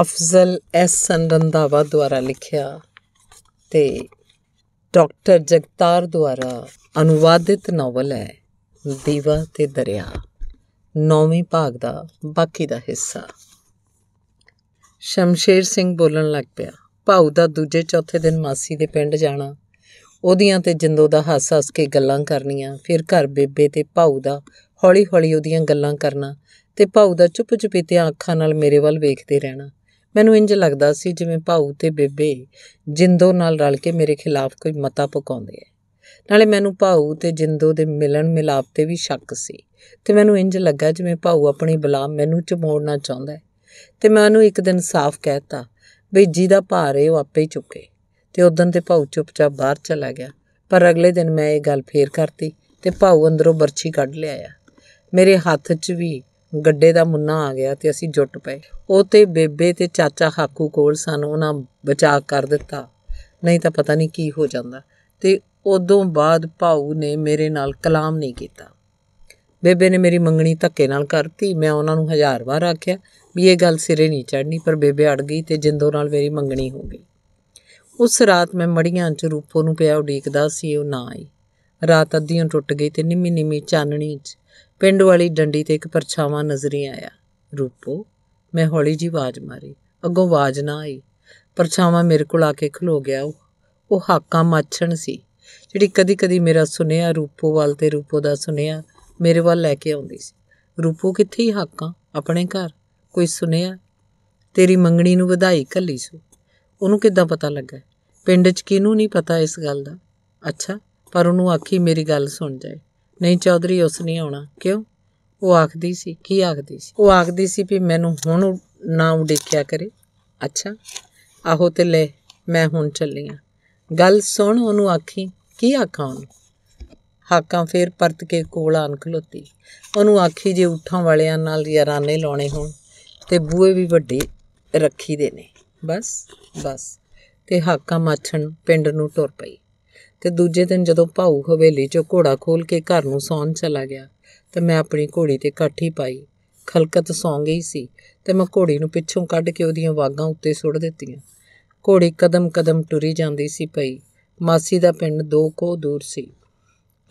ਅਫਜ਼ਲ ਐਸਨ ਰੰਦਾਵਾ ਦੁਆਰਾ ਲਿਖਿਆ ਤੇ ਡਾਕਟਰ ਜਗਤਾਰ ਦੁਆਰਾ ਅਨੁਵਾਦਿਤ ਨੋਵਲ ਹੈ ਦੀਵਾ ਤੇ ਦਰਿਆ ਨੌਵੇਂ ਭਾਗ ਦਾ ਬਾਕੀ ਦਾ ਹਿੱਸਾ ਸ਼ਮਸ਼ੇਰ ਸਿੰਘ ਬੋਲਣ ਲੱਗ ਪਿਆ ਭਾਉ ਦਾ ਦੂਜੇ ਚੌਥੇ ਦਿਨ ਮਾਸੀ ਦੇ ਪਿੰਡ ਜਾਣਾ ਉਹਦੀਆਂ ਤੇ ਜਿੰਦੋ ਦਾ ਹੱਸ-ਹੱਸ ਕੇ ਗੱਲਾਂ ਕਰਨੀਆਂ ਫਿਰ ਘਰ ਬੇਬੇ ਤੇ ਭਾਉ ਦਾ ਹੌਲੀ-ਹੌਲੀ ਉਹਦੀਆਂ ਗੱਲਾਂ ਕਰਨਾ ਤੇ ਭਾਉ ਦਾ ਚੁੱਪ ਤੇ ਅੱਖਾਂ ਨਾਲ ਮੇਰੇ ਵੱਲ ਵੇਖਦੇ ਰਹਿਣਾ ਮੈਨੂੰ ਇੰਜ ਲੱਗਦਾ ਸੀ ਜਿਵੇਂ ਭਾਉ ਤੇ ਬੇਬੇ ਜਿੰਦੋ ਨਾਲ ਰਲ ਕੇ ਮੇਰੇ ਖਿਲਾਫ ਕੋਈ ਮਤਾ ਪਕਾਉਂਦੇ ਐ ਨਾਲੇ ਮੈਨੂੰ ਭਾਉ ਤੇ ਜਿੰਦੋ ਦੇ ਮਿਲਣ ਮਿਲਾਪ ਤੇ ਵੀ ਸ਼ੱਕ ਸੀ ਤੇ ਮੈਨੂੰ ਇੰਜ ਲੱਗਾ ਜਿਵੇਂ ਭਾਉ ਆਪਣੀ ਬਲਾ ਮੈਨੂੰ ਚਮੋੜਨਾ ਚਾਹੁੰਦਾ ਤੇ ਮੈਂ ਉਹਨੂੰ ਇੱਕ ਦਿਨ ਸਾਫ਼ ਕਹਿਤਾ ਵੀ ਜੀ ਦਾ ਭਾਰ ਇਹ ਉਹ ਆਪੇ ਚੁੱਕੇ ਤੇ ਉਦੋਂ ਤੇ ਭਾਉ ਚੁੱਪਚਾਪ ਬਾਹਰ ਚਲਾ ਗਿਆ ਪਰ ਅਗਲੇ ਦਿਨ ਮੈਂ ਇਹ ਗੱਲ ਫੇਰ ਕਰਤੀ ਤੇ ਭਾਉ ਅੰਦਰੋਂ ਬਰਛੀ ਕੱਢ ਲਿਆਇਆ ਮੇਰੇ ਹੱਥ 'ਚ ਵੀ ਗੱਡੇ ਦਾ ਮੁੰਨਾ ਆ ਗਿਆ ਤੇ ਅਸੀਂ ਜੁੱਟ ਪਏ ਉਹ ਤੇ ਬੇਬੇ ਤੇ ਚਾਚਾ ਹਾਕੂ ਕੋਲ ਸਾਨੂੰ ਉਹਨਾਂ ਬਚਾ ਕਰ ਦਿੱਤਾ ਨਹੀਂ ਤਾਂ ਪਤਾ ਨਹੀਂ ਕੀ ਹੋ ਜਾਂਦਾ ਤੇ ਉਦੋਂ ਬਾਅਦ ਭਾਉ ਨੇ ਮੇਰੇ ਨਾਲ ਕਲਾਮ ਨਹੀਂ ਕੀਤਾ ਬੇਬੇ ਨੇ ਮੇਰੀ ਮੰਗਣੀ ਧੱਕੇ ਨਾਲ ਕਰਤੀ ਮੈਂ ਉਹਨਾਂ ਨੂੰ ਹਜ਼ਾਰ ਵਾਰ ਆਖਿਆ ਵੀ ਇਹ ਗੱਲ ਸਿਰੇ ਨਹੀਂ ਚੜਨੀ ਪਰ ਬੇਬੇ ਅੜ ਗਈ ਤੇ ਜਿੰਦੋ ਨਾਲ ਮੇਰੀ ਮੰਗਣੀ ਹੋ ਗਈ ਉਸ ਰਾਤ ਮੈਂ ਮੜੀਆਂ ਚ ਰੂਪੋ ਨੂੰ ਪਿਆ ਉਡੀਕਦਾ ਸੀ ਉਹ ਨਾ ਆਈ ਰਾਤ ਅੱਧੀਆਂ ਟੁੱਟ ਗਈ ਤੇ ਨਿੰਮੀ ਨਿੰਮੀ ਚਾਨਣੀ 'ਚ ਪਿੰਡ ਵਾਲੀ ਡੰਡੀ ਤੇ ਇੱਕ ਪਰਛਾਵਾਂ ਨਜ਼ਰੀ ਆਇਆ ਰੂਪੋ ਮੈਂ ਹੌਲੀ ਜੀ ਆਵਾਜ਼ ਮਾਰੀ ਅੱਗੋਂ ਆਵਾਜ਼ ਨਾ ਆਈ ਪਰਛਾਵਾਂ ਮੇਰੇ ਕੋਲ ਆ ਕੇ ਖਲੋ ਗਿਆ ਉਹ ਉਹ ਹਾਕਾਂ ਮਾਛਣ ਸੀ ਜਿਹੜੀ ਕਦੀ-ਕਦੀ ਮੇਰਾ ਸੁਨੇਹਾ ਰੂਪੋ ਵੱਲ ਤੇ ਰੂਪੋ ਦਾ ਸੁਨੇਹਾ ਮੇਰੇ ਵੱਲ ਲੈ ਕੇ ਆਉਂਦੀ ਸੀ ਰੂਪੋ ਕਿੱਥੇ ਹੀ ਹਾਕਾਂ ਆਪਣੇ ਘਰ ਕੋਈ ਸੁਨੇਹਾ ਤੇਰੀ ਮੰਗਣੀ ਨੂੰ ਵਧਾਈ ਕੱਲੀ ਸੋ ਉਹਨੂੰ ਕਿੱਦਾਂ ਪਤਾ ਲੱਗਾ ਪਿੰਡ 'ਚ ਕਿਹਨੂੰ ਨਹੀਂ ਪਤਾ ਇਸ ਗੱਲ ਦਾ ਅੱਛਾ ਪਰ ਉਹਨੂੰ ਆਖੀ ਮੇਰੀ ਗੱਲ ਸੁਣ ਜਾਏ ਨਹੀਂ ਚੌਧਰੀ ਉਸ ਨਹੀਂ ਆਉਣਾ ਕਿਉਂ ਉਹ ਆਖਦੀ ਸੀ ਕੀ ਆਖਦੀ ਸੀ ਉਹ ਆਖਦੀ ਸੀ ਵੀ ਮੈਨੂੰ ਹੁਣ ਨਾ ਦੇਖਿਆ ਕਰੇ ਅੱਛਾ ਆਹੋ ਤੇ ਲੈ ਮੈਂ ਹੁਣ ਚੱਲੀ ਆ ਗੱਲ ਸੁਣ ਉਹਨੂੰ ਆਖੀ ਕੀ ਆਖਾਂ ਉਹਨੂੰ ਹਾਕਾਂ ਫੇਰ ਪਰਤ ਕੇ ਕੋਲ ਆਣ ਖਲੋਤੀ ਉਹਨੂੰ ਆਖੀ ਜੇ ਉਠਾਂ ਵਾਲਿਆਂ ਨਾਲ ਯਾਰਾਨੇ ਲਾਉਣੇ ਹੋਣ ਤੇ ਬੂਏ ਵੀ ਵੱਡੇ ਰੱਖੀ ਦੇ ਨੇ ਬਸ ਬਸ ਤੇ ਹਾਕਾਂ ਮਾਛਣ ਪਿੰਡ ਨੂੰ ਟੁਰ ਪਈ ਤੇ ਦੂਜੇ ਦਿਨ ਜਦੋਂ ਭਾਉ ਹਵੇਲੀ 'ਚੋਂ ਘੋੜਾ ਖੋਲ ਕੇ ਘਰ ਨੂੰ ਸੌਣ ਚਲਾ ਗਿਆ ਤੇ ਮੈਂ ਆਪਣੀ ਘੋੜੀ ਤੇ ਕਾਠੀ ਪਾਈ ਖਲਕਤ ਸੌਂ ਗਈ ਸੀ ਤੇ ਮੈਂ ਘੋੜੀ ਨੂੰ ਪਿੱਛੋਂ ਕੱਢ ਕੇ ਉਹਦੀਆਂ ਵਾਗਾਂ ਉੱਤੇ ਸੁੱਟ ਦਿੱਤੀਆਂ ਘੋੜੀ ਕਦਮ-ਕਦਮ ਟੁਰੀ ਜਾਂਦੀ ਸੀ ਪਈ ਮਾਸੀ ਦਾ ਪਿੰਡ ਦੋ ਕੋਹ ਦੂਰ ਸੀ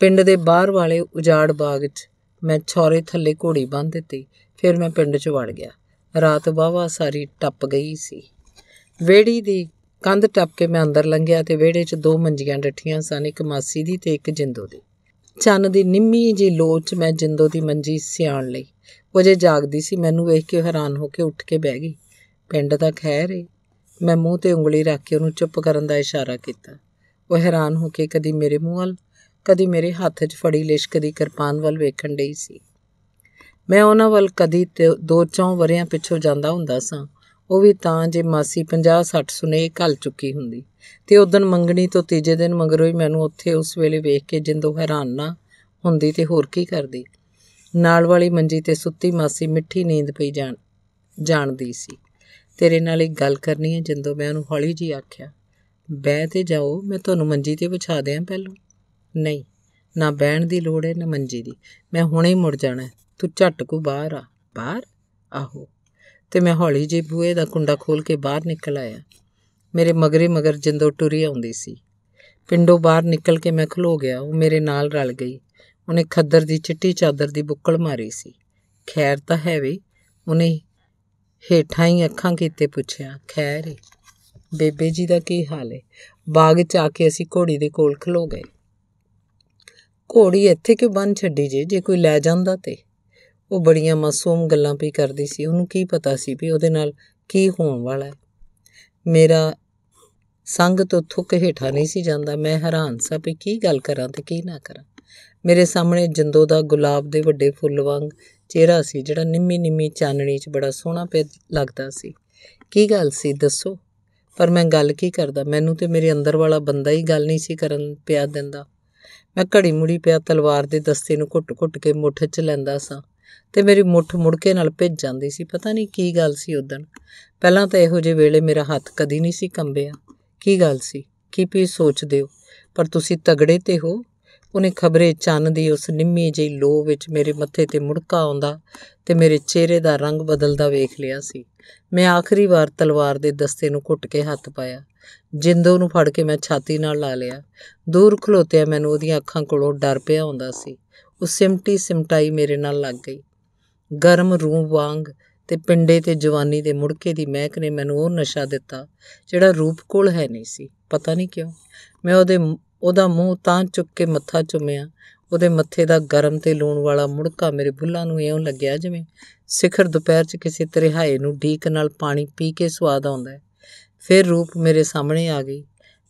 ਪਿੰਡ ਦੇ ਬਾਹਰ ਵਾਲੇ ਉਜਾੜ ਬਾਗ 'ਚ ਮੈਂ ਛੋਰੇ ਥੱਲੇ ਘੋੜੀ ਬੰਨ੍ਹ ਦਿੱਤੀ ਫਿਰ ਮੈਂ ਪਿੰਡ 'ਚ ਵੜ ਗਿਆ ਰਾਤ ਵਾਵਾ ਸਾਰੀ ਟੱਪ ਗਈ ਸੀ ਵੇੜੀ ਦੀ ਕੰਧ ਟੱਪ ਕੇ ਮੈਂ ਅੰਦਰ ਲੰਘਿਆ ਤੇ ਵਿਹੜੇ 'ਚ ਦੋ ਮੰਜੀਆਂ ਡੱਠੀਆਂ ਸਨ ਇੱਕ ਮਾਸੀ ਦੀ ਤੇ ਇੱਕ ਜਿੰਦੋ ਦੀ ਚੰਨ ਦੀ ਨਿੰਮੀ ਜੀ ਲੋਚ ਮੈਂ ਜਿੰਦੋ ਦੀ ਮੰਜੀ ਸਿਆਣ ਲਈ ਉਹ ਜੇ ਜਾਗਦੀ ਸੀ ਮੈਨੂੰ ਵੇਖ ਕੇ ਹੈਰਾਨ ਹੋ ਕੇ ਉੱਠ ਕੇ ਬਹਿ ਗਈ ਪਿੰਡ ਦਾ ਖੈਰ ਏ ਮੈਂ ਮੂੰਹ ਤੇ ਉਂਗਲੀ ਰੱਖ ਕੇ ਉਹਨੂੰ ਚੁੱਪ ਕਰਨ ਦਾ ਇਸ਼ਾਰਾ ਕੀਤਾ ਉਹ ਹੈਰਾਨ ਹੋ ਕੇ ਕਦੀ ਮੇਰੇ ਮੂੰਹ ਵੱਲ ਕਦੀ ਮੇਰੇ ਹੱਥ 'ਚ ਫੜੀ ਲਿਸ਼ਕਦੀ ਕਿਰਪਾਨ ਵੱਲ ਵੇਖਣ ਡਈ ਸੀ ਮੈਂ ਉਹਨਾਂ ਵੱਲ ਕਦੀ ਦੋ ਚੌਂ ਵਰਿਆਂ ਪਿੱਛੋਂ ਜਾਂਦਾ ਹੁੰਦਾ ਸਾਂ ਉਹ ਵੀ ਤਾਂ ਜੇ ਮਾਸੀ 50-60 ਸੁਨੇਹੇ ਘਲ ਚੁੱਕੀ ਹੁੰਦੀ ਤੇ ਦਿਨ ਮੰਗਣੀ ਤੋਂ ਤੀਜੇ ਦਿਨ ਮਗਰੋਂ ਹੀ ਮੈਨੂੰ ਉੱਥੇ ਉਸ ਵੇਲੇ ਵੇਖ ਕੇ ਜਿੰਦੋ ਹੈਰਾਨ ਨਾ ਹੁੰਦੀ ਤੇ ਹੋਰ ਕੀ ਕਰਦੀ ਨਾਲ ਵਾਲੀ ਮੰਜੀ ਤੇ ਸੁੱਤੀ ਮਾਸੀ ਮਿੱਠੀ ਨੀਂਦ ਪਈ ਜਾਣ ਜਾਣਦੀ ਸੀ ਤੇਰੇ ਨਾਲ ਇੱਕ ਗੱਲ ਕਰਨੀ ਹੈ ਜਿੰਦੋ ਮੈਂ ਉਹਨੂੰ ਹੌਲੀ ਜੀ ਆਖਿਆ ਬਹਿ ਤੇ ਜਾਓ ਮੈਂ ਤੁਹਾਨੂੰ ਮੰਜੀ ਤੇ ਵਿਛਾ ਦਿਆਂ ਪਹਿਲੋਂ ਨਹੀਂ ਨਾ ਬਹਿਣ ਦੀ ਲੋੜ ਹੈ ਨਾ ਮੰਜੀ ਦੀ ਮੈਂ ਹੁਣੇ ਮੁੜ ਜਾਣਾ ਤੂੰ ਝੱਟ ਕੋ ਬਾਹਰ ਆ ਬਾਹਰ ਆਹੋ ਤੇ ਮੈਂ ਹੌਲੀ ਜਿਹੀ ਬੂਏ ਦਾ ਕੁੰਡਾ ਖੋਲ ਕੇ ਬਾਹਰ ਨਿਕਲ ਆਇਆ ਮੇਰੇ ਮਗਰੇ ਮਗਰ ਜਿੰਦੋ ਟੁਰੀ ਆਉਂਦੀ ਸੀ ਪਿੰਡੋਂ ਬਾਹਰ ਨਿਕਲ ਕੇ ਮੈਂ ਖਲੋ ਗਿਆ ਉਹ ਮੇਰੇ ਨਾਲ ਰਲ ਗਈ ਉਹਨੇ ਖੱਦਰ ਦੀ ਚਿੱਟੀ ਚਾਦਰ ਦੀ ਬੁੱਕਲ ਮਾਰੀ ਸੀ ਖੈਰ ਤਾਂ ਹੈ ਵੀ ਉਹਨੇ ਹੀਠਾਂ ਹੀ ਅੱਖਾਂ ਕੀਤੇ ਪੁੱਛਿਆ ਖੈਰ ਏ ਬੇਬੇ ਜੀ ਦਾ ਕੀ ਹਾਲ ਹੈ ਬਾਗ 'ਚ ਆ ਕੇ ਅਸੀਂ ਘੋੜੀ ਦੇ ਕੋਲ ਖਲੋ ਗਏ ਘੋੜੀ ਇੱਥੇ ਕਿਉਂ ਬੰਨ ਛੱਡੀ ਜੇ ਜੇ ਕੋਈ ਲੈ ਜਾਂਦਾ ਤੇ ਉਹ ਬੜੀਆਂ ਮਾਸੂਮ ਗੱਲਾਂ ਵੀ ਕਰਦੀ ਸੀ ਉਹਨੂੰ ਕੀ ਪਤਾ ਸੀ ਵੀ ਉਹਦੇ ਨਾਲ ਕੀ ਹੋਣ ਵਾਲਾ ਹੈ ਮੇਰਾ ਸੰਗ ਤੋਂ ਥੁੱਕ ਹੀਠਾ ਨਹੀਂ ਸੀ ਜਾਂਦਾ ਮੈਂ ਹੈਰਾਨ ਸਾਂ ਵੀ ਕੀ ਗੱਲ ਕਰਾਂ ਤੇ ਕੀ ਨਾ ਕਰਾਂ ਮੇਰੇ ਸਾਹਮਣੇ ਜੰਦੋ ਦਾ ਗੁਲਾਬ ਦੇ ਵੱਡੇ ਫੁੱਲ ਵਾਂਗ ਚਿਹਰਾ ਸੀ ਜਿਹੜਾ ਨਿੰਮੀ ਨਿੰਮੀ ਚਾਨਣੀ 'ਚ ਬੜਾ ਸੋਹਣਾ ਪਿਆ ਲੱਗਦਾ ਸੀ ਕੀ ਗੱਲ ਸੀ ਦੱਸੋ ਪਰ ਮੈਂ ਗੱਲ ਕੀ ਕਰਦਾ ਮੈਨੂੰ ਤੇ ਮੇਰੇ ਅੰਦਰ ਵਾਲਾ ਬੰਦਾ ਹੀ ਗੱਲ ਨਹੀਂ ਸੀ ਕਰਨ ਪਿਆ ਦਿੰਦਾ ਮੈਂ ਘੜੀ ਮੁੜੀ ਪਿਆ ਤਲਵਾਰ ਦੇ ਦਸਤੇ ਨੂੰ ਘੁੱਟ-ਘੁੱਟ ਕੇ ਮੁੱਠ 'ਚ ਲੈਂਦਾ ਸਾਂ ਤੇ ਮੇਰੀ ਮੁੱਠ ਮੁੜਕੇ ਨਾਲ ਭਿੱਜ ਜਾਂਦੀ ਸੀ ਪਤਾ ਨਹੀਂ ਕੀ ਗੱਲ ਸੀ ਉਦੋਂ ਪਹਿਲਾਂ ਤਾਂ ਇਹੋ ਜਿਹੇ ਵੇਲੇ ਮੇਰਾ ਹੱਥ ਕਦੀ ਨਹੀਂ ਸੀ ਕੰਬਿਆ ਕੀ ਗੱਲ ਸੀ ਕੀ ਪੀ ਸੋਚਦੇ ਹੋ ਪਰ ਤੁਸੀਂ ਤਗੜੇ ਤੇ ਹੋ ਉਹਨੇ ਖਬਰੇ ਚੰਨ ਦੀ ਉਸ ਨਿੰਮੀ ਜਿਹੀ ਲੋ ਵਿੱਚ ਮੇਰੇ ਮੱਥੇ ਤੇ ਮੁੜਕਾ ਆਉਂਦਾ ਤੇ ਮੇਰੇ ਚਿਹਰੇ ਦਾ ਰੰਗ ਬਦਲਦਾ ਵੇਖ ਲਿਆ ਸੀ ਮੈਂ ਆਖਰੀ ਵਾਰ ਤਲਵਾਰ ਦੇ ਦਸਤੇ ਨੂੰ ਘੁੱਟ ਕੇ ਹੱਥ ਪਾਇਆ ਜਿੰਦੋ ਨੂੰ ਫੜ ਕੇ ਮੈਂ ਛਾਤੀ ਨਾਲ ਲਾ ਲਿਆ ਦੂਰ ਖਲੋਤਿਆ ਮੈਨੂੰ ਉਹਦੀਆਂ ਅੱਖਾਂ ਕੋਲੋਂ ਡਰ ਪਿਆ ਹੁੰਦਾ ਸੀ ਉਹ ਸਿਮਟੀ ਸਿਮਟਾਈ ਮੇਰੇ ਨਾਲ ਲੱਗ ਗਈ ਗਰਮ ਰੂਹ ਵਾਂਗ ਤੇ ਪਿੰਡੇ ਤੇ ਜਵਾਨੀ ਦੇ ਮੁੜਕੇ ਦੀ ਮਹਿਕ ਨੇ ਮੈਨੂੰ ਉਹ ਨਸ਼ਾ ਦਿੱਤਾ ਜਿਹੜਾ ਰੂਪ ਕੋਲ ਹੈ ਨਹੀਂ ਸੀ ਪਤਾ ਨਹੀਂ ਕਿਉਂ ਮੈਂ ਉਹਦੇ ਉਹਦਾ ਮੂੰਹ ਤਾਂ ਚੁੱਕ ਕੇ ਮੱਥਾ ਚੁੰਮਿਆ ਉਹਦੇ ਮੱਥੇ ਦਾ ਗਰਮ ਤੇ ਲੂਣ ਵਾਲਾ ਮੁੜਕਾ ਮੇਰੇ ਬੁੱਲਾਂ ਨੂੰ ਇਉਂ ਲੱਗਿਆ ਜਿਵੇਂ ਸਿਖਰ ਦੁਪਹਿਰ 'ਚ ਕਿਸੇ ਤਰਿਹਾਏ ਨੂੰ ਢੀਕ ਨਾਲ ਪਾਣੀ ਪੀ ਕੇ ਸਵਾਦ ਆਉਂਦਾ ਫਿਰ ਰੂਪ ਮੇਰੇ ਸਾਹਮਣੇ ਆ ਗਈ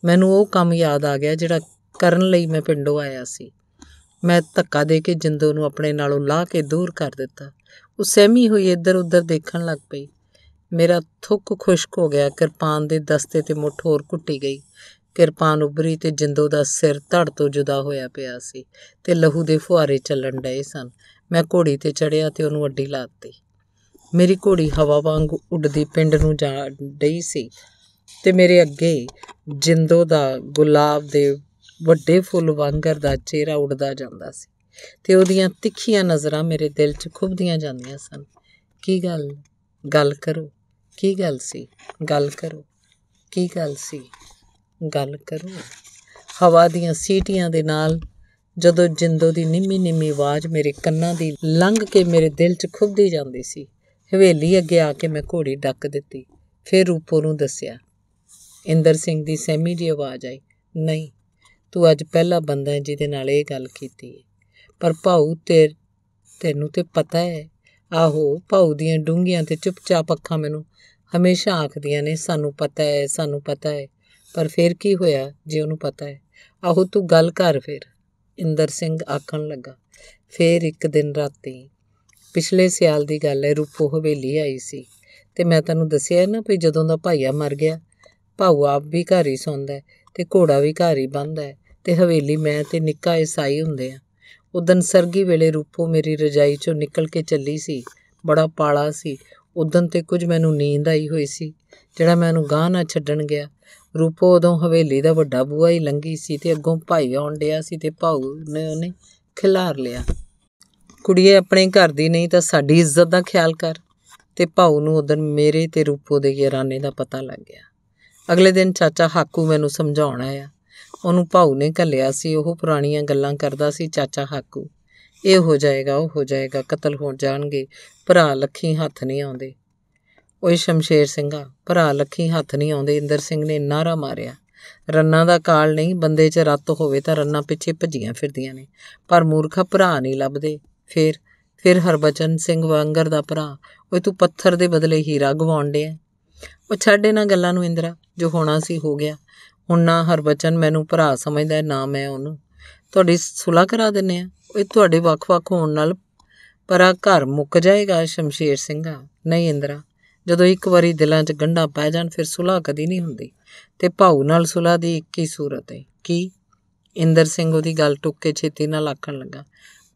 ਮੈਨੂੰ ਉਹ ਕੰਮ ਯਾਦ ਆ ਗਿਆ ਜਿਹੜਾ ਕਰਨ ਲਈ ਮੈਂ ਪਿੰਡੋਂ ਆਇਆ ਸੀ ਮੈਂ ਧੱਕਾ ਦੇ ਕੇ ਜਿੰਦੋ ਨੂੰ ਆਪਣੇ ਨਾਲੋਂ ਲਾ ਕੇ ਦੂਰ ਕਰ ਦਿੱਤਾ ਉਹ ਸਹਿਮੀ ਹੋਈ ਇੱਧਰ ਉੱਧਰ ਦੇਖਣ ਲੱਗ ਪਈ ਮੇਰਾ ਥੁੱਕ ਖੁਸ਼ਕ ਹੋ ਗਿਆ ਕਿਰਪਾਨ ਦੇ ਦਸਤੇ ਤੇ ਮੁੱਠ ਹੋਰ ਕੁੱਟੀ ਗਈ ਕਿਰਪਾਨ ਉਬਰੀ ਤੇ ਜਿੰਦੋ ਦਾ ਸਿਰ ਧੜ ਤੋਂ ਜੁਦਾ ਹੋਇਆ ਪਿਆ ਸੀ ਤੇ ਲਹੂ ਦੇ ਫੁਹਾਰੇ ਚੱਲਣ ਡਏ ਸਨ ਮੈਂ ਘੋੜੀ ਤੇ ਚੜਿਆ ਤੇ ਉਹਨੂੰ ਅੱਡੀ ਲਾਤੀ ਮੇਰੀ ਘੋੜੀ ਹਵਾ ਵਾਂਗ ਉੱਡਦੀ ਪਿੰਡ ਨੂੰ ਜਾ ਡਈ ਸੀ ਤੇ ਮੇਰੇ ਅੱਗੇ ਜਿੰਦੋ ਦਾ ਗੁਲਾਬ ਦੇ ਵੱਡੇ ਫੁੱਲ ਵਾਂਗਰ ਦਾ ਚਿਹਰਾ ਉੱਡਦਾ ਜਾਂਦਾ ਸੀ ਤੇ ਉਹਦੀਆਂ ਤਿੱਖੀਆਂ ਨਜ਼ਰਾਂ ਮੇਰੇ ਦਿਲ 'ਚ ਖੁੱਬਦੀਆਂ ਜਾਂਦੀਆਂ ਸਨ ਕੀ ਗੱਲ ਗੱਲ ਕਰੋ ਕੀ ਗੱਲ ਸੀ ਗੱਲ ਕਰੋ ਕੀ ਗੱਲ ਸੀ ਗੱਲ ਕਰੋ ਹਵਾ ਦੀਆਂ ਸੀਟੀਆਂ ਦੇ ਨਾਲ ਜਦੋਂ ਜਿੰਦੋ ਦੀ ਨਿੰਮੀ ਨਿੰਮੀ ਆਵਾਜ਼ ਮੇਰੇ ਕੰਨਾਂ ਦੀ ਲੰਘ ਕੇ ਮੇਰੇ ਦਿਲ 'ਚ ਖੁੱਬਦੀ ਜਾਂਦੀ ਸੀ ਹਵੇਲੀ ਅੱਗੇ ਆ ਕੇ ਮੈਂ ਘੋੜੀ ਡੱਕ ਦਿੱਤੀ ਫਿਰ ਰੂਪੋ ਨੂੰ ਦੱਸਿਆ ਇੰਦਰ ਸਿੰਘ ਦੀ ਸੈਮੀ ਜੀ ਆਵਾਜ਼ ਆਈ ਨਹੀਂ ਤੂੰ ਅੱਜ ਪਹਿਲਾ ਬੰਦਾ ਹੈ ਜਿਹਦੇ ਨਾਲ ਇਹ ਗੱਲ ਕੀਤੀ ਹੈ ਪਰ ਭਾਉ ਤੇ ਤੈਨੂੰ ਤੇ ਪਤਾ ਹੈ ਆਹੋ ਭਾਉ ਦੀਆਂ ਡੂੰਘੀਆਂ ਤੇ ਚੁੱਪਚਾਪ ਅੱਖਾਂ ਮੈਨੂੰ ਹਮੇਸ਼ਾ ਆਖਦੀਆਂ ਨੇ ਸਾਨੂੰ ਪਤਾ ਹੈ ਸਾਨੂੰ ਪਤਾ ਹੈ ਪਰ ਫਿਰ ਕੀ ਹੋਇਆ ਜੇ ਉਹਨੂੰ ਪਤਾ ਹੈ ਆਹੋ ਤੂੰ ਗੱਲ ਕਰ ਫਿਰ ਇੰਦਰ ਸਿੰਘ ਆਖਣ ਲੱਗਾ ਫਿਰ ਇੱਕ ਦਿਨ ਰਾਤੀ ਪਿਛਲੇ ਸਿਆਲ ਦੀ ਗੱਲ ਹੈ ਰੂਪੋ ਹਵੇਲੀ ਆਈ ਸੀ ਤੇ ਮੈਂ ਤੈਨੂੰ ਦੱਸਿਆ ਨਾ ਵੀ ਜਦੋਂ ਦਾ ਭਾਈਆ ਮਰ ਗਿਆ ਭਾਉ ਆਪ ਵੀ ਘਰ ਹੀ ਸੌਂਦਾ ਤੇ ਘੋੜਾ ਵੀ ਘਰ ਹੀ ਬੰਦਾ ਹੈ ਤੇ ਹਵੇਲੀ ਮੈਂ ਤੇ ਨਿੱਕਾ ਈਸਾਈ ਹੁੰਦੇ ਆ ਉਦਨ ਸਰਗੀ ਵੇਲੇ ਰੂਪੋ ਮੇਰੀ ਰਜਾਈ ਚੋਂ ਨਿਕਲ ਕੇ ਚੱਲੀ ਸੀ ਬੜਾ ਪਾਲਾ ਸੀ ਉਦਨ ਤੇ ਕੁਝ ਮੈਨੂੰ ਨੀਂਦ ਆਈ ਹੋਈ ਸੀ ਜਿਹੜਾ ਮੈਨੂੰ ਗਾਹ ਨਾ ਛੱਡਣ ਗਿਆ ਰੂਪੋ ਉਦੋਂ ਹਵੇਲੀ ਦਾ ਵੱਡਾ ਬੂਆ ਹੀ ਲੰਗੀ ਸੀ ਤੇ ਅੱਗੋਂ ਭਾਈ ਆਉਣ ਡਿਆ ਸੀ ਤੇ ਭਾਉ ਨੇ ਉਹਨੇ ਖਿਲਾਰ ਲਿਆ ਕੁੜੀਏ ਆਪਣੇ ਘਰ ਦੀ ਨਹੀਂ ਤਾਂ ਸਾਡੀ ਇੱਜ਼ਤ ਦਾ ਖਿਆਲ ਕਰ ਤੇ ਭਾਉ ਨੂੰ ਉਦੋਂ ਮੇਰੇ ਤੇ ਰੂਪੋ ਦੇ ਯਾਰਾਨੇ ਦਾ ਪਤਾ ਲੱਗ ਗਿਆ ਅਗਲੇ ਦਿਨ ਚਾਚਾ ਹਾਕੂ ਮੈਨੂੰ ਸਮਝਾਉਣਾ ਆ ਉਹਨੂੰ ਭਾਉ ਨੇ ਘੱਲਿਆ ਸੀ ਉਹ ਪੁਰਾਣੀਆਂ ਗੱਲਾਂ ਕਰਦਾ ਸੀ ਚਾਚਾ ਹਾਕੂ ਇਹ ਹੋ ਜਾਏਗਾ ਉਹ ਹੋ ਜਾਏਗਾ ਕਤਲ ਹੋ ਜਾਣਗੇ ਭਰਾ ਲੱਖੀ ਹੱਥ ਨਹੀਂ ਆਉਂਦੇ ਓਏ ਸ਼ਮਸ਼ੇਰ ਸਿੰਘਾ ਭਰਾ ਲੱਖੀ ਹੱਥ ਨਹੀਂ ਆਉਂਦੇ ਇੰਦਰ ਸਿੰਘ ਨੇ ਨਾਰਾ ਮਾਰਿਆ ਰੰਨਾ ਦਾ ਕਾਲ ਨਹੀਂ ਬੰਦੇ 'ਚ ਰੱਤ ਹੋਵੇ ਤਾਂ ਰੰਨਾ ਪਿੱਛੇ ਭੱਜੀਆਂ ਫਿਰਦੀਆਂ ਨੇ ਪਰ ਮੂਰਖਾ ਭਰਾ ਨਹੀਂ ਲੱਭਦੇ ਫਿਰ ਫਿਰ ਹਰਬਚਨ ਸਿੰਘ ਵਾਂਗਰ ਦਾ ਭਰਾ ਓਏ ਤੂੰ ਪੱਥਰ ਦੇ ਬਦਲੇ ਹੀਰਾ ਗਵਾਉਣ ਡਿਆ ਉਹ ਛੱਡ ਇਹਨਾਂ ਗੱਲਾਂ ਨੂੰ ਇੰਦਰਾ ਜੋ ਹੋਣਾ ਸੀ ਹੋ ਗਿਆ ਹੁਣ ਨਾ ਹਰਬਚਨ ਮੈਨੂੰ ਭਰਾ ਸਮਝਦਾ ਨਾ ਮੈਂ ਉਹਨੂੰ ਤੁਹਾਡੀ ਸੁਲਾ ਕਰਾ ਦਿੰਨੇ ਆ ਇਹ ਤੁਹਾਡੇ ਵੱਖ-ਵੱਖ ਹੋਣ ਨਾਲ ਪਰਾ ਘਰ ਮੁੱਕ ਜਾਏਗਾ ਸ਼ਮਸ਼ੀਰ ਸਿੰਘਾ ਨਹੀਂ ਇੰਦਰਾ ਜਦੋਂ ਇੱਕ ਵਾਰੀ ਦਿਲਾਂ 'ਚ ਗੰਢਾ ਪੈ ਜਾਣ ਫਿਰ ਸੁਲਾ ਕਦੀ ਨਹੀਂ ਹੁੰਦੀ ਤੇ ਭਾਉ ਨਾਲ ਸੁਲਾ ਦੀ ਇੱਕ ਹੀ ਸੂਰਤ ਹੈ ਕੀ ਇੰਦਰ ਸਿੰਘ ਉਹਦੀ ਗੱਲ ਟੁੱਕ ਕੇ ਛੇਤੀ ਨਾਲ ਆਖਣ ਲੱਗਾ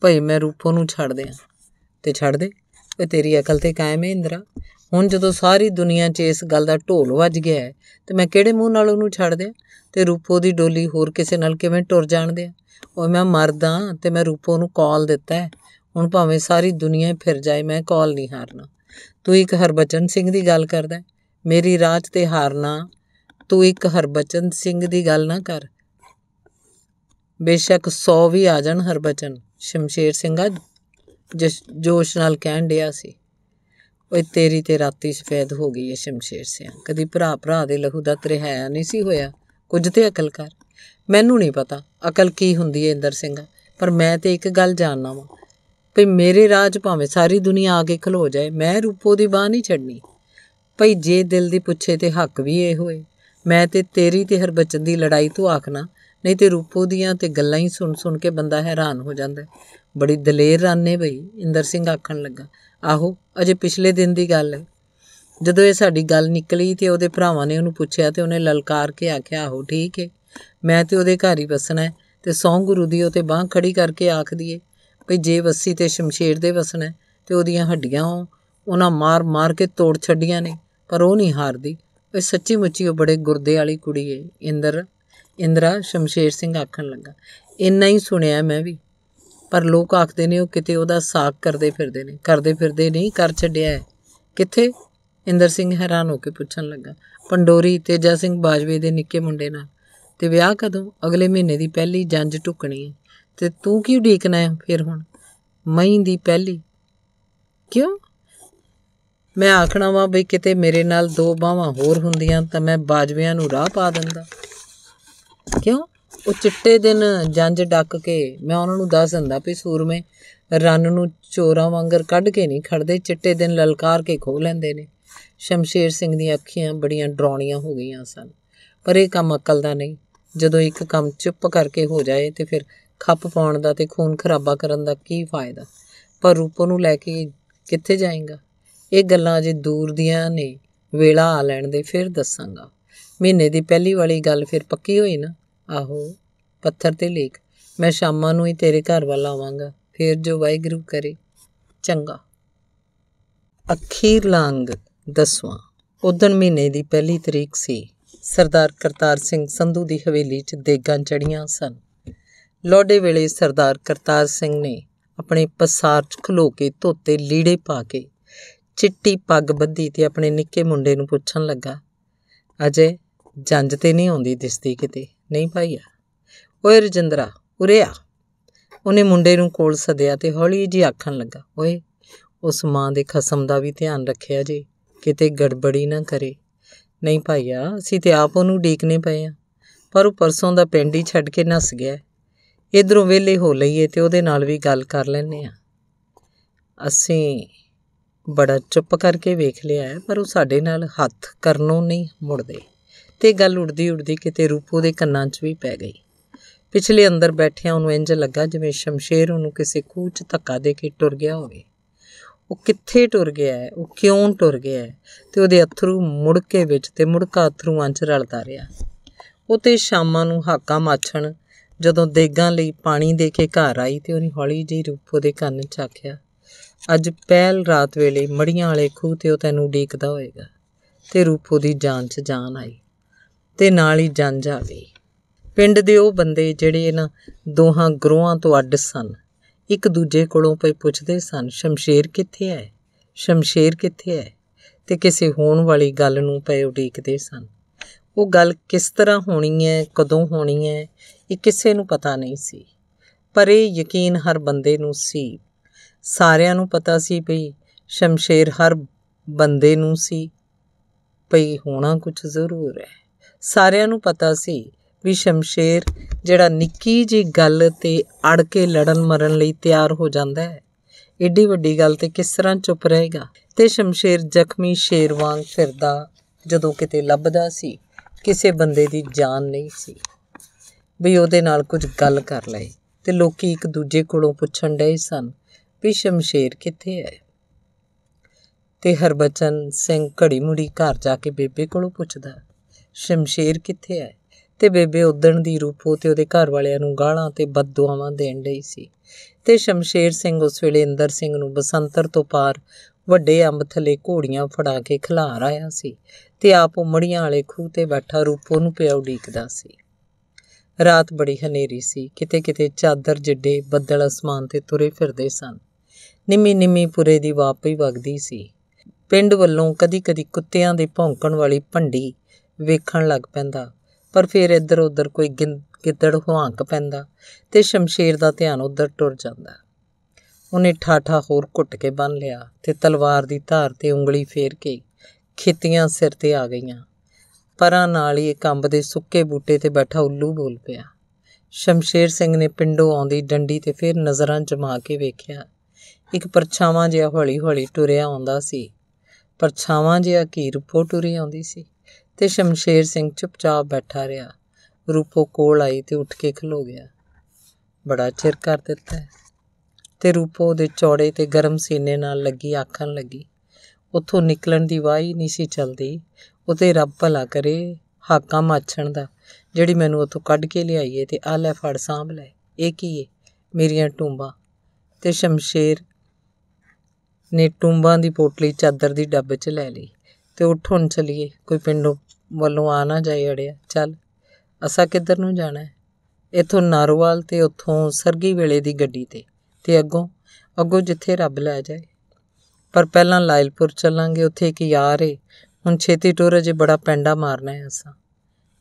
ਭਈ ਮੈਂ ਰੂਪੋ ਨੂੰ ਛੱਡ ਦਿਆਂ ਤੇ ਛੱਡ ਦੇ ਉਹ ਤੇਰੀ ਅਕਲ ਤੇ ਕਾਇਮ ਹੈ ਇੰਦਰਾ ਹੁਣ ਜਦੋਂ ਸਾਰੀ ਦੁਨੀਆ 'ਚ ਇਸ ਗੱਲ ਦਾ ਢੋਲ ਵੱਜ ਗਿਆ ਹੈ ਤੇ ਮੈਂ ਕਿਹੜੇ ਮੂੰਹ ਨਾਲ ਉਹਨੂੰ ਛੱਡ ਦਿਆਂ ਤੇ ਰੂਪੋ ਦੀ ਡੋਲੀ ਹੋਰ ਕਿਸੇ ਨਾਲ ਕਿਵੇਂ ਟੁਰ ਜਾਣ ਦਿਆਂ ਉਹ ਮੈਂ ਮਰਦਾ ਤੇ ਮੈਂ ਰੂਪੋ ਨੂੰ ਕਾਲ ਦਿੱਤਾ ਹੁਣ ਭਾਵੇਂ ਸਾਰੀ ਦੁਨੀਆ ਫਿਰ ਜਾਏ ਮੈਂ ਕਾਲ ਨਹੀਂ ਹਾਰਨਾ ਤੂੰ ਇੱਕ ਹਰਬਚਨ ਸਿੰਘ ਦੀ ਗੱਲ ਕਰਦਾ ਮੇਰੀ ਰਾਤ ਤੇ ਹਾਰਨਾ ਤੂੰ ਇੱਕ ਹਰਬਚਨ ਸਿੰਘ ਦੀ ਗੱਲ ਨਾ ਕਰ ਬੇਸ਼ੱਕ 100 ਵੀ ਆ ਜਾਣ ਹਰਬਚਨ ਸ਼ਮਸ਼ੇਰ ਸਿੰਘਾ ਜੋਸ਼ ਨਾਲ ਕਹਿਣ ਡਿਆ ਸੀ ਓਏ ਤੇਰੀ ਤੇ ਰਾਤੀ ਸਫੈਦ ਹੋ ਗਈ ਏ ਸ਼ਮਸ਼ੇਰ ਸਿਆ ਕਦੀ ਭਰਾ ਭਰਾ ਦੇ ਲਹੂ ਦਾ ਤਰਹਾਇਆ ਨਹੀਂ ਸੀ ਹੋਇਆ ਕੁਝ ਤੇ ਅਕਲ ਕਰ ਮੈਨੂੰ ਨਹੀਂ ਪਤਾ ਅਕਲ ਕੀ ਹੁੰਦੀ ਏ ਇੰਦਰ ਸਿੰਘ ਪਰ ਮੈਂ ਤੇ ਇੱਕ ਗੱਲ ਜਾਣਨਾ ਵਾ ਭਈ ਮੇਰੇ ਰਾਜ ਭਾਵੇਂ ਸਾਰੀ ਦੁਨੀਆ ਆ ਕੇ ਖਲੋ ਜਾਏ ਮੈਂ ਰੂਪੋ ਦੀ ਬਾਹ ਨਹੀਂ ਛੱਡਣੀ ਭਈ ਜੇ ਦਿਲ ਦੀ ਪੁੱਛੇ ਤੇ ਹੱਕ ਵੀ ਇਹ ਹੋਏ ਮੈਂ ਤੇ ਤੇਰੀ ਤੇ ਹਰ ਬਚਨ ਦੀ ਲੜਾਈ ਤੋਂ ਆਖਣਾ ਨਹੀਂ ਤੇ ਰੂਪੋ ਦੀਆਂ ਤੇ ਗੱਲਾਂ ਹੀ ਸੁਣ ਸੁਣ ਕੇ ਬੰਦਾ ਹੈਰਾਨ ਹੋ ਜਾਂਦਾ ਬੜੀ ਦਲੇਰ ਰਾਨੇ ਭਈ ਇੰਦਰ ਸਿੰਘ ਆਖਣ ਲੱਗਾ ਆਹੋ ਅਜੇ ਪਿਛਲੇ ਦਿਨ ਦੀ ਗੱਲ ਹੈ ਜਦੋਂ ਇਹ ਸਾਡੀ ਗੱਲ ਨਿਕਲੀ ਤੇ ਉਹਦੇ ਭਰਾਵਾਂ ਨੇ ਉਹਨੂੰ ਪੁੱਛਿਆ ਤੇ ਉਹਨੇ ਲਲਕਾਰ ਕੇ ਆਖਿਆ ਆਹੋ ਠੀਕ ਹੈ ਮੈਂ ਤੇ ਉਹਦੇ ਘਰ ਹੀ ਵਸਣਾ ਹੈ ਤੇ ਸੌਂ ਗੁਰੂ ਦੀ ਉਤੇ ਤੇ ਬਾਹ ਖੜੀ ਕਰਕੇ ਆਖ ਦਈਏ ਭਈ ਜੇ ਵਸੀ ਤੇ ਸ਼ਮਸ਼ੀਰ ਦੇ ਵਸਣਾ ਤੇ ਉਹਦੀਆਂ ਹੱਡੀਆਂ ਉਹਨਾਂ ਮਾਰ-ਮਾਰ ਕੇ ਤੋੜ ਛੱਡੀਆਂ ਨੇ ਪਰ ਉਹ ਨਹੀਂ ਹਾਰਦੀ ਇਹ ਸੱਚੀ ਮੁੱਚੀ ਉਹ ਬੜੇ ਗੁਰਦੇ ਵਾਲੀ ਕੁੜੀ ਏ ਇੰਦਰ ਇੰਦਰਾ ਸ਼ਮਸ਼ੇਰ ਸਿੰਘ ਆਖਣ ਲੱਗਾ ਇੰਨਾ ਹੀ ਸੁਣਿਆ ਮੈਂ ਵੀ ਪਰ ਲੋਕ ਆਖਦੇ ਨੇ ਉਹ ਕਿਤੇ ਉਹਦਾ ਸਾਕ ਕਰਦੇ ਫਿਰਦੇ ਨੇ ਕਰਦੇ ਫਿਰਦੇ ਨਹੀਂ ਕਰ ਛੱਡਿਆ ਕਿੱਥੇ ਇੰਦਰ ਸਿੰਘ ਹੈਰਾਨ ਹੋ ਕੇ ਪੁੱਛਣ ਲੱਗਾ ਪੰਡੋਰੀ ਤੇਜਾ ਸਿੰਘ ਬਾਜਵੇ ਦੇ ਨਿੱਕੇ ਮੁੰਡੇ ਨਾਲ ਤੇ ਵਿਆਹ ਕਦੋਂ ਅਗਲੇ ਮਹੀਨੇ ਦੀ ਪਹਿਲੀ ਜੰਜ ਟੁਕਣੀ ਹੈ ਤੇ ਤੂੰ ਕੀ ਉਡੀਕਣਾ ਹੈ ਫਿਰ ਹੁਣ ਮਈ ਦੀ ਪਹਿਲੀ ਕਿਉਂ ਮੈਂ ਆਖਣਾ ਵਾ ਬਈ ਕਿਤੇ ਮੇਰੇ ਨਾਲ ਦੋ ਬਾਹਾਂ ਹੋਰ ਹੁੰਦੀਆਂ ਤਾਂ ਮੈਂ ਬਾਜਵਿਆਂ ਨੂੰ ਰਾਹ ਪਾ ਦਿੰਦਾ ਕਿਉਂ ਉਹ ਚਿੱਟੇ ਦਿਨ ਜੰਜ ਡੱਕ ਕੇ ਮੈਂ ਉਹਨਾਂ ਨੂੰ ਦੱਸ ਦਿੰਦਾ ਵੀ ਸੂਰਮੇ ਰੰਨ ਨੂੰ ਚੋਰਾ ਵਾਂਗਰ ਕੱਢ ਕੇ ਨਹੀਂ ਖੜਦੇ ਚਿੱਟੇ ਦਿਨ ਲਲਕਾਰ ਕੇ ਖੋ ਲੈਂਦੇ ਨੇ ਸ਼ਮਸ਼ੇਰ ਸਿੰਘ ਦੀਆਂ ਅੱਖੀਆਂ ਬੜੀਆਂ ਡਰਾਉਣੀਆਂ ਹੋ ਗਈਆਂ ਸਨ ਪਰ ਇਹ ਕੰਮ ਅਕਲ ਦਾ ਨਹੀਂ ਜਦੋਂ ਇੱਕ ਕੰਮ ਚੁੱਪ ਕਰਕੇ ਹੋ ਜਾਏ ਤੇ ਫਿਰ ਖੱਪ ਪਾਉਣ ਦਾ ਤੇ ਖੂਨ ਖਰਾਬਾ ਕਰਨ ਦਾ ਕੀ ਫਾਇਦਾ ਪਰ ਰੂਪੋ ਨੂੰ ਲੈ ਕੇ ਕਿੱਥੇ ਜਾਏਗਾ ਇਹ ਗੱਲਾਂ ਅਜੇ ਦੂਰ ਦੀਆਂ ਨੇ ਵੇਲਾ ਆ ਲੈਣ ਦੇ ਫਿਰ ਦੱਸਾਂਗਾ ਮਹੀਨੇ ਦੀ ਪਹਿਲੀ ਵਾਲੀ ਗੱਲ ਫਿਰ ਪੱਕੀ ਹੋਈ ਨਾ ਆਹੋ ਪੱਥਰ ਤੇ ਲੇਖ ਮੈਂ ਸ਼ਾਮਾਂ ਨੂੰ ਹੀ ਤੇਰੇ ਘਰ ਵੱਲ ਆਵਾਂਗਾ ਫੇਰ ਜੋ ਵਾਹਿਗੁਰੂ ਕਰੇ ਚੰਗਾ ਅਖੀਰ ਲੰਗ ਦਸਵਾਂ ਉਦਣ ਮਹੀਨੇ ਦੀ ਪਹਿਲੀ ਤਰੀਕ ਸੀ ਸਰਦਾਰ ਕਰਤਾਰ ਸਿੰਘ ਸੰਧੂ ਦੀ ਹਵੇਲੀ 'ਚ ਦੇਗਾਂ ਚੜੀਆਂ ਸਨ ਲੋਡੇ ਵੇਲੇ ਸਰਦਾਰ ਕਰਤਾਰ ਸਿੰਘ ਨੇ ਆਪਣੇ ਪਸਾਰ 'ਚ ਖਲੋ ਕੇ ਧੋਤੇ ਲੀੜੇ ਪਾ ਕੇ ਚਿੱਟੀ ਪੱਗ ਬੱਧੀ ਤੇ ਆਪਣੇ ਨਿੱਕੇ ਮੁੰਡੇ ਨੂੰ ਪੁੱਛਣ ਲੱਗਾ ਅਜੇ ਜੰਜ ਤੇ ਨਹੀਂ ਆਉਂਦੀ ਦਿਸਦੀ ਕਿਤੇ ਨਹੀਂ ਭਾਈਆ ਓਏ ਰਜਿੰਦਰਾ ਉਰੇ ਆ ਉਹਨੇ ਮੁੰਡੇ ਨੂੰ ਕੋਲ ਸਦਿਆ ਤੇ ਹੌਲੀ ਜੀ ਆਖਣ ਲੱਗਾ ਓਏ ਉਸ ਮਾਂ ਦੇ ਖਸਮ ਦਾ ਵੀ ਧਿਆਨ ਰੱਖਿਆ ਜੀ ਕਿਤੇ ਗੜਬੜੀ ਨਾ ਕਰੇ ਨਹੀਂ ਭਾਈਆ ਅਸੀਂ ਤੇ ਆਪ ਉਹਨੂੰ ਡੀਕਨੇ ਪਏ ਆ ਪਰ ਉਹ ਪਰਸੋਂ ਦਾ ਪਿੰਡ ਹੀ ਛੱਡ ਕੇ ਨਸ ਗਿਆ ਇਧਰੋਂ ਵੇਲੇ ਹੋ ਲਈਏ ਤੇ ਉਹਦੇ ਨਾਲ ਵੀ ਗੱਲ ਕਰ ਲੈਨੇ ਆ ਅਸੀਂ ਬੜਾ ਚੁੱਪ ਕਰਕੇ ਵੇਖ ਲਿਆ ਪਰ ਉਹ ਸਾਡੇ ਨਾਲ ਹੱਥ ਕਰਨੋਂ ਨਹੀਂ ਮੁੜਦੇ ਤੇ ਗੱਲ ਉੜਦੀ ਉੜਦੀ ਕਿਤੇ ਰੂਪੋ ਦੇ ਕੰਨਾਂ 'ਚ ਵੀ ਪੈ ਗਈ ਪਿਛਲੇ ਅੰਦਰ ਬੈਠਿਆ ਉਹਨੂੰ ਇੰਜ ਲੱਗਾ ਜਿਵੇਂ ਸ਼ਮਸ਼ੇਰ ਉਹਨੂੰ ਕਿਸੇ ਖੂਚ ਧੱਕਾ ਦੇ ਕੇ ਟੁਰ ਗਿਆ ਹੋਵੇ ਉਹ ਕਿੱਥੇ ਟੁਰ ਗਿਆ ਹੈ ਉਹ ਕਿਉਂ ਟੁਰ ਗਿਆ ਹੈ ਤੇ ਉਹਦੇ ਅਥਰੂ ਮੁੜਕੇ ਵਿੱਚ ਤੇ ਮੁੜਕਾ ਅਥਰੂਆਂ 'ਚ ਰਲਦਾ ਰਿਹਾ ਉਹ ਤੇ ਸ਼ਾਮਾਂ ਨੂੰ ਹਾਕਾ ਮਾਛਣ ਜਦੋਂ ਦੇਗਾਂ ਲਈ ਪਾਣੀ ਦੇ ਕੇ ਘਰ ਆਈ ਤੇ ਉਹਨੇ ਹੌਲੀ ਜਿਹੀ ਰੂਪੋ ਦੇ ਕੰਨ 'ਚ ਆਖਿਆ ਅੱਜ ਪਹਿਲ ਰਾਤ ਵੇਲੇ ਮੜੀਆਂ ਵਾਲੇ ਖੂਹ ਤੇ ਉਹ ਤੈਨੂੰ ਡੀਕਦਾ ਹੋਏਗਾ ਤੇ ਰੂਪੋ ਦੀ ਜਾਨ 'ਚ ਜਾਨ ਆਈ ਤੇ ਨਾਲ ਹੀ ਜਾਂ ਜਾਵੇ ਪਿੰਡ ਦੇ ਉਹ ਬੰਦੇ ਜਿਹੜੇ ਇਹਨਾਂ ਦੋਹਾਂ ਗਰੋਹਾਂ ਤੋਂ ਅੱਡ ਸਨ ਇੱਕ ਦੂਜੇ ਕੋਲੋਂ ਪਈ ਪੁੱਛਦੇ ਸਨ ਸ਼ਮਸ਼ੇਰ ਕਿੱਥੇ ਹੈ ਸ਼ਮਸ਼ੇਰ ਕਿੱਥੇ ਹੈ ਤੇ ਕਿਸੇ ਹੋਣ ਵਾਲੀ ਗੱਲ ਨੂੰ ਪਏ ਉਡੀਕਦੇ ਸਨ ਉਹ ਗੱਲ ਕਿਸ ਤਰ੍ਹਾਂ ਹੋਣੀ ਹੈ ਕਦੋਂ ਹੋਣੀ ਹੈ ਇਹ ਕਿਸੇ ਨੂੰ ਪਤਾ ਨਹੀਂ ਸੀ ਪਰ ਇਹ ਯਕੀਨ ਹਰ ਬੰਦੇ ਨੂੰ ਸੀ ਸਾਰਿਆਂ ਨੂੰ ਪਤਾ ਸੀ ਭਈ ਸ਼ਮਸ਼ੇਰ ਹਰ ਬੰਦੇ ਨੂੰ ਸੀ ਭਈ ਹੋਣਾ ਕੁਝ ਜ਼ਰੂਰ ਹੈ ਸਾਰਿਆਂ ਨੂੰ ਪਤਾ ਸੀ ਵੀ ਸ਼ਮਸ਼ੇਰ ਜਿਹੜਾ ਨਿੱਕੀ ਜੀ ਗੱਲ ਤੇ ਅੜ ਕੇ ਲੜਨ ਮਰਨ ਲਈ ਤਿਆਰ ਹੋ ਜਾਂਦਾ ਹੈ ਏਡੀ ਵੱਡੀ ਗੱਲ ਤੇ ਕਿਸ ਤਰ੍ਹਾਂ ਚੁੱਪ ਰਹੇਗਾ ਤੇ ਸ਼ਮਸ਼ੇਰ ਜ਼ਖਮੀ ਸ਼ੇਰ ਵਾਂਗ ਫਿਰਦਾ ਜਦੋਂ ਕਿਤੇ ਲੱਭਦਾ ਸੀ ਕਿਸੇ ਬੰਦੇ ਦੀ ਜਾਨ ਨਹੀਂ ਸੀ ਵੀ ਉਹਦੇ ਨਾਲ ਕੁਝ ਗੱਲ ਕਰ ਲਏ ਤੇ ਲੋਕੀ ਇੱਕ ਦੂਜੇ ਕੋਲੋਂ ਪੁੱਛਣ ਡਏ ਸਨ ਵੀ ਸ਼ਮਸ਼ੇਰ ਕਿੱਥੇ ਹੈ ਤੇ ਹਰਬਚਨ ਸਿੰਘ ਘੜੀ ਮੁੜੀ ਘਰ ਜਾ ਕੇ ਬੇਬੇ ਕੋਲੋਂ ਪੁੱਛਦਾ ਸ਼ਮਸ਼ੇਰ ਕਿੱਥੇ ਹੈ ਤੇ ਬੇਬੇ ਉਦਣ ਦੀ ਰੂਪੋ ਤੇ ਉਹਦੇ ਘਰ ਵਾਲਿਆਂ ਨੂੰ ਗਾਲਾਂ ਤੇ ਬਦਦੁਆਵਾਂ ਦੇਣ ਲਈ ਸੀ ਤੇ ਸ਼ਮਸ਼ੇਰ ਸਿੰਘ ਉਸ ਵੇਲੇ ਇੰਦਰ ਸਿੰਘ ਨੂੰ ਬਸੰਤਰ ਤੋਂ ਪਾਰ ਵੱਡੇ ਅੰਬ ਥਲੇ ਘੋੜੀਆਂ ਫੜਾ ਕੇ ਖਿਲਾਰ ਆਇਆ ਸੀ ਤੇ ਆਪ ਉਮੜੀਆਂ ਵਾਲੇ ਖੂਹ ਤੇ ਬੈਠਾ ਰੂਪੋ ਨੂੰ ਪਿਆ ਉਡੀਕਦਾ ਸੀ ਰਾਤ ਬੜੀ ਹਨੇਰੀ ਸੀ ਕਿਤੇ ਕਿਤੇ ਚਾਦਰ ਜਿੱਡੇ ਬੱਦਲ ਅਸਮਾਨ ਤੇ ਤੁਰੇ ਫਿਰਦੇ ਸਨ ਨਿੰਮੀ ਨਿੰਮੀ ਪੁਰੇ ਦੀ ਵਾਪਈ ਵਗਦੀ ਸੀ ਪਿੰਡ ਵੱਲੋਂ ਕਦੀ-ਕਦੀ ਕੁੱਤਿਆਂ ਦੇ ਭੌਂਕਣ ਵਾਲੀ ਭੰਡੀ ਵੇਖਣ ਲੱਗ ਪੈਂਦਾ ਪਰ ਫਿਰ ਇੱਧਰ ਉੱਧਰ ਕੋਈ ਗਿੱਦੜ ਹੁਆਂਕ ਪੈਂਦਾ ਤੇ ਸ਼ਮਸ਼ੀਰ ਦਾ ਧਿਆਨ ਉੱਧਰ ਟੁਰ ਜਾਂਦਾ ਉਹਨੇ ਠਾਠਾ ਹੋਰ ਘੁੱਟ ਕੇ ਬੰਨ ਲਿਆ ਤੇ ਤਲਵਾਰ ਦੀ ਧਾਰ ਤੇ ਉਂਗਲੀ ਫੇਰ ਕੇ ਖਿੱਤੀਆਂ ਸਿਰ ਤੇ ਆ ਗਈਆਂ ਪਰਾਂ ਨਾਲ ਹੀ ਕੰਬ ਦੇ ਸੁੱਕੇ ਬੂਟੇ ਤੇ ਬੈਠਾ ਉੱਲੂ ਬੋਲ ਪਿਆ ਸ਼ਮਸ਼ੇਰ ਸਿੰਘ ਨੇ ਪਿੰਡੋਂ ਆਉਂਦੀ ਡੰਡੀ ਤੇ ਫਿਰ ਨਜ਼ਰਾਂ ਜਮਾ ਕੇ ਵੇਖਿਆ ਇੱਕ ਪਰਛਾਵਾਂ ਜਿਹਾ ਹੌਲੀ-ਹੌਲੀ ਟੁਰਿਆ ਆਉਂਦਾ ਸੀ ਪਰਛਾਵਾਂ ਜਿਹਾ ਕੀ ਰੂਪੋ ਟੁਰੀ ਆਉਂਦੀ ਸੀ ਤੇ ਸ਼ਮਸ਼ੇਰ ਸਿੰਘ ਚੁੱਪਚਾਪ ਬੈਠਾ ਰਿਹਾ ਰੂਪੋ ਕੋਲ ਆਈ ਤੇ ਉੱਠ ਕੇ ਖਲੋ ਗਿਆ ਬੜਾ ਚਿਰ ਕਰ ਦਿੱਤਾ ਤੇ ਰੂਪੋ ਦੇ ਚੌੜੇ ਤੇ ਗਰਮ ਸੀਨੇ ਨਾਲ ਲੱਗੀ ਆਖਣ ਲੱਗੀ ਉੱਥੋਂ ਨਿਕਲਣ ਦੀ ਵਾਹੀ ਨਹੀਂ ਸੀ ਚਲਦੀ ਉਤੇ ਰੱਬ ਭਲਾ ਕਰੇ ਹਾਕਾਂ ਮਾਛਣ ਦਾ ਜਿਹੜੀ ਮੈਨੂੰ ਉੱਥੋਂ ਕੱਢ ਕੇ ਲਿਆਈਏ ਤੇ ਆ ਲੈ ਫੜ ਸਾਂਭ ਲੈ ਇਹ ਕੀ ਏ ਮੇਰੀਆਂ ਟੁੰਬਾਂ ਤੇ ਸ਼ਮਸ਼ੇਰ ਨੇ ਟੁੰਬਾਂ ਦੀ ਪੋਟਲੀ ਚਾਦਰ ਦੀ ਡੱਬ 'ਚ ਲੈ ਲਈ ਤੇ ਉੱਠ ਚਲੀਏ ਕੋਈ ਪਿੰਡੋਂ ਵੱਲੋਂ ਆ ਨਾ ਜਾਈ ਅੜਿਆ ਚੱਲ ਅਸਾਂ ਕਿੱਧਰ ਨੂੰ ਜਾਣਾ ਹੈ ਇੱਥੋਂ ਨਾਰੋਵਾਲ ਤੇ ਉੱਥੋਂ ਸਰਗੀ ਵੇਲੇ ਦੀ ਗੱਡੀ ਤੇ ਤੇ ਅੱਗੋਂ ਅੱਗੋਂ ਜਿੱਥੇ ਰੱਬ ਲੈ ਜਾਏ ਪਰ ਪਹਿਲਾਂ ਲਾਇਲਪੁਰ ਚੱਲਾਂਗੇ ਉੱਥੇ ਇੱਕ ਯਾਰ ਏ ਹੁਣ ਛੇਤੀ ਟੁਰ ਅਜੇ ਬੜਾ ਪੈਂਡਾ ਮਾਰਨਾ ਹੈ ਅਸਾਂ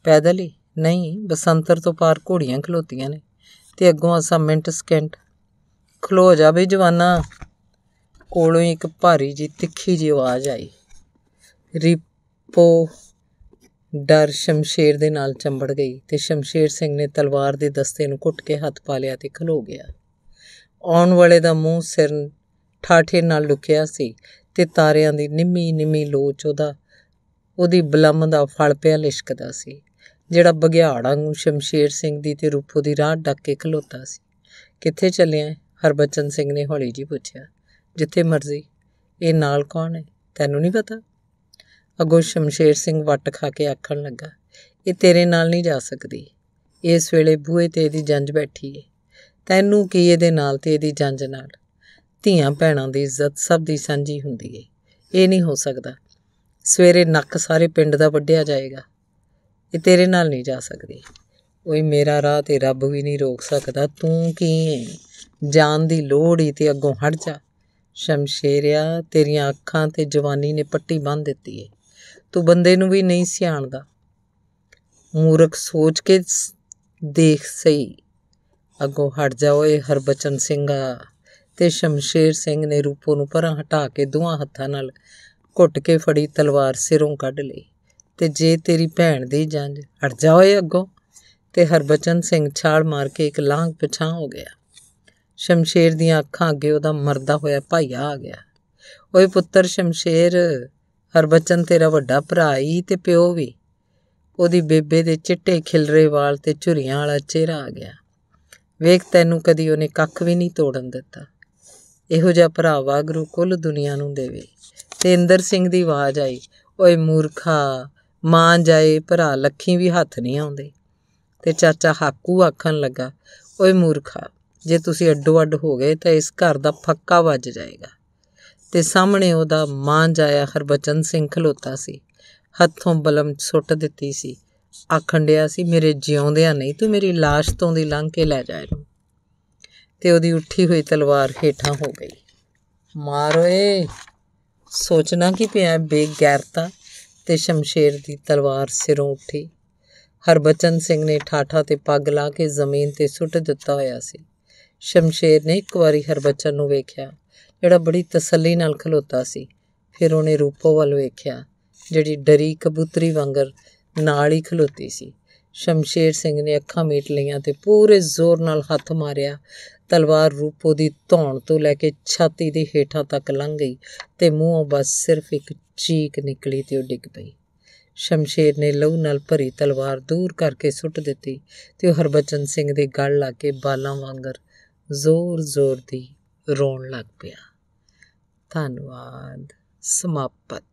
ਪੈਦਲ ਹੀ ਨਹੀਂ ਬਸੰਤਰ ਤੋਂ ਪਾਰ ਘੋੜੀਆਂ ਖਲੋਤੀਆਂ ਨੇ ਤੇ ਅੱਗੋਂ ਅਸਾਂ ਮਿੰਟ ਸਕਿੰਟ ਖਲੋ ਜਾ ਬਈ ਜਵਾਨਾ ਕੋਲੋਂ ਇੱਕ ਭਾਰੀ ਜੀ ਤਿੱਖੀ ਜੀ ਆਵਾਜ਼ ਆਈ ਰਿਪੋ ਡਰ ਸ਼ਮਸ਼ੇਰ ਦੇ ਨਾਲ ਚੰਬੜ ਗਈ ਤੇ ਸ਼ਮਸ਼ੇਰ ਸਿੰਘ ਨੇ ਤਲਵਾਰ ਦੇ ਦਸਤੇ ਨੂੰ ਘੁੱਟ ਕੇ ਹੱਥ ਪਾ ਲਿਆ ਤੇ ਖਲੋ ਗਿਆ ਆਉਣ ਵਾਲੇ ਦਾ ਮੂੰਹ ਸਿਰ ਠਾਠੇ ਨਾਲ ਲੁਕਿਆ ਸੀ ਤੇ ਤਾਰਿਆਂ ਦੀ ਨਿੰਮੀ ਨਿੰਮੀ ਲੋਚ ਉਹਦਾ ਉਹਦੀ ਬਲਮ ਦਾ ਫਲ ਪਿਆ ਲਿਸ਼ਕਦਾ ਸੀ ਜਿਹੜਾ ਬਗਿਆੜਾਂ ਵਾਂਗੂ ਸ਼ਮਸ਼ੇਰ ਸਿੰਘ ਦੀ ਤੇ ਰੂਪੋ ਦੀ ਰਾਹ ਡੱਕ ਕੇ ਖਲੋਤਾ ਸੀ ਕਿੱਥੇ ਚੱਲਿਆ ਹਰਬਚਨ ਸਿੰਘ ਨੇ ਹੌਲੀ ਜੀ ਪੁੱਛਿਆ ਜਿੱਥੇ ਮਰਜ਼ੀ ਇਹ ਨਾਲ ਕੌਣ ਹੈ ਤੈਨੂੰ ਨਹੀਂ ਪਤਾ ਅਗੋ ਸ਼ਮਸ਼ੇਰ ਸਿੰਘ ਵੱਟ ਖਾ ਕੇ ਆਖਣ ਲੱਗਾ ਇਹ ਤੇਰੇ ਨਾਲ ਨਹੀਂ ਜਾ ਸਕਦੀ ਇਸ ਵੇਲੇ ਬੂਹੇ ਤੇ ਇਹਦੀ ਜੰਜ ਬੈਠੀ ਏ ਤੈਨੂੰ ਕੀ ਇਹਦੇ ਨਾਲ ਤੇ ਇਹਦੀ ਜੰਜ ਨਾਲ ਧੀਆਂ ਭੈਣਾਂ ਦੀ ਇੱਜ਼ਤ ਸਭ ਦੀ ਸਾਂਝੀ ਹੁੰਦੀ ਏ ਇਹ ਨਹੀਂ ਹੋ ਸਕਦਾ ਸਵੇਰੇ ਨੱਕ ਸਾਰੇ ਪਿੰਡ ਦਾ ਵੱਢਿਆ ਜਾਏਗਾ ਇਹ ਤੇਰੇ ਨਾਲ ਨਹੀਂ ਜਾ ਸਕਦੀ ਓਏ ਮੇਰਾ ਰਾਹ ਤੇ ਰੱਬ ਵੀ ਨਹੀਂ ਰੋਕ ਸਕਦਾ ਤੂੰ ਕੀ ਏ ਜਾਨ ਦੀ ਲੋੜ ਹੀ ਤੇ ਅੱਗੋਂ ਹਟ ਜਾ ਸ਼ਮਸ਼ੇਰਿਆ ਤੇਰੀਆਂ ਅੱਖਾਂ ਤੇ ਜਵਾਨੀ ਨੇ ਪੱਟੀ ਬੰਨ੍ਹ ਦਿੱਤੀ ਏ ਤੂੰ ਬੰਦੇ ਨੂੰ ਵੀ ਨਹੀਂ ਸਿਆਣਦਾ ਮੂਰਖ ਸੋਚ ਕੇ ਦੇਖ ਸਹੀ ਅੱਗੋਂ ਹਟ ਜਾਓ ਇਹ ਹਰਬਚਨ ਸਿੰਘ ਆ ਤੇ ਸ਼ਮਸ਼ੇਰ ਸਿੰਘ ਨੇ ਰੂਪੋ ਨੂੰ ਪਰਾਂ ਹਟਾ ਕੇ ਦੋਹਾਂ ਹੱਥਾਂ ਨਾਲ ਘੁੱਟ ਕੇ ਫੜੀ ਤਲਵਾਰ ਸਿਰੋਂ ਕੱਢ ਲਈ ਤੇ ਜੇ ਤੇਰੀ ਭੈਣ ਦੀ ਜੰਜ ਹਟ ਜਾ ਓਏ ਅੱਗੋਂ ਤੇ ਹਰਬਚਨ ਸਿੰਘ ਛਾਲ ਮਾਰ ਕੇ ਇੱਕ ਲਾਂਘ ਪਿਛਾਂ ਹੋ ਗਿਆ ਸ਼ਮਸ਼ੇਰ ਦੀਆਂ ਅੱਖਾਂ ਅੱਗੇ ਉਹਦਾ ਮਰਦਾ ਹੋਇਆ ਭਾਈਆ ਆ ਗਿਆ ਓਏ ਪੁੱਤਰ ਸ਼ਮਸ਼ੇਰ ਹਰਬਚਨ ਤੇਰਾ ਵੱਡਾ ਭਰਾ ਹੀ ਤੇ ਪਿਓ ਵੀ ਉਹਦੀ ਬੇਬੇ ਦੇ ਚਿੱਟੇ ਖਿਲਰੇ ਵਾਲ ਤੇ ਝੁਰੀਆਂ ਵਾਲਾ ਚਿਹਰਾ ਆ ਗਿਆ ਵੇਖ ਤੈਨੂੰ ਕਦੀ ਉਹਨੇ ਕੱਖ ਵੀ ਨਹੀਂ ਤੋੜਨ ਦਿੱਤਾ ਇਹੋ ਜਿਹਾ ਭਰਾ ਵਾਗਰੂ ਕੁੱਲ ਦੁਨੀਆ ਨੂੰ ਦੇਵੇ ਤੇ ਇੰਦਰ ਸਿੰਘ ਦੀ ਆਵਾਜ਼ ਆਈ ਓਏ ਮੂਰਖਾ ਮਾਂ ਜਾਏ ਭਰਾ ਲੱਖੀ ਵੀ ਹੱਥ ਨਹੀਂ ਆਉਂਦੇ ਤੇ ਚਾਚਾ ਹਾਕੂ ਆਖਣ ਲੱਗਾ ਓਏ ਮੂਰਖਾ ਜੇ ਤੁਸੀਂ ਅੱਡੋ ਅੱਡ ਹੋ ਗਏ ਤਾਂ ਇਸ ਘਰ ਦਾ ਫੱਕਾ ਵੱਜ ਜਾਏਗਾ ਤੇ ਸਾਹਮਣੇ ਉਹਦਾ ਮਾਂ ਜਾਇਆ ਹਰਬਚਨ ਸਿੰਘ ਖਲੋਤਾ ਸੀ ਹੱਥੋਂ ਬਲਮ ਸੁੱਟ ਦਿੱਤੀ ਸੀ ਆਖਣ ਡਿਆ ਸੀ ਮੇਰੇ ਜਿਉਂਦਿਆਂ ਨਹੀਂ ਤੂੰ ਮੇਰੀ লাশ ਤੋਂ ਦੀ ਲੰਘ ਕੇ ਲੈ ਜਾਏ ਤੇ ਉਹਦੀ ਉੱਠੀ ਹੋਈ ਤਲਵਾਰ ਹੇਠਾਂ ਹੋ ਗਈ ਮਾਰ ਓਏ ਸੋਚਣਾ ਕੀ ਪਿਆ ਬੇਗੈਰਤਾ ਤੇ ਸ਼ਮਸ਼ੇਰ ਦੀ ਤਲਵਾਰ ਸਿਰੋਂ ਉੱਠੀ ਹਰਬਚਨ ਸਿੰਘ ਨੇ ਠਾਠਾ ਤੇ ਪੱਗ ਲਾ ਕੇ ਜ਼ਮੀਨ ਤੇ ਸੁੱਟ ਦਿੱਤਾ ਹੋਇਆ ਸੀ ਸ਼ਮਸ਼ੇਰ ਨੇ ਇੱਕ ਵਾਰੀ ਹਰਬਚਨ ਨੂੰ ਵੇਖਿਆ ਜਿਹੜਾ ਬੜੀ ਤਸੱਲੀ ਨਾਲ ਖਲੋਤਾ ਸੀ ਫਿਰ ਉਹਨੇ ਰੂਪੋ ਵੱਲ ਵੇਖਿਆ ਜਿਹੜੀ ਡਰੀ ਕਬੂਤਰੀ ਵਾਂਗਰ ਨਾਲ ਹੀ ਖਲੋਤੀ ਸੀ ਸ਼ਮਸ਼ੇਰ ਸਿੰਘ ਨੇ ਅੱਖਾਂ ਮੀਟ ਲਈਆਂ ਤੇ ਪੂਰੇ ਜ਼ੋਰ ਨਾਲ ਹੱਥ ਮਾਰਿਆ ਤਲਵਾਰ ਰੂਪੋ ਦੀ ਧੌਣ ਤੋਂ ਲੈ ਕੇ ਛਾਤੀ ਦੇ ਹੇਠਾਂ ਤੱਕ ਲੰਘ ਗਈ ਤੇ ਮੂੰਹੋਂ ਬਸ ਸਿਰਫ ਇੱਕ ਚੀਕ ਨਿਕਲੀ ਤੇ ਉਹ ਡਿੱਗ ਪਈ ਸ਼ਮਸ਼ੇਰ ਨੇ ਲਹੂ ਨਾਲ ਭਰੀ ਤਲਵਾਰ ਦੂਰ ਕਰਕੇ ਸੁੱਟ ਦਿੱਤੀ ਤੇ ਉਹ ਹਰਬਚਨ ਸਿੰਘ ਦੇ ਗਲ ਲਾ ਕੇ ਬਾਲਾਂ ਵਾਂਗਰ ਜ਼ੋਰ-ਜ਼ੋਰ ਦੀ ਰੋਣ ਲੱਗ ਪਿਆ ਧੰਨਵਾਦ ਸਮਾਪਤ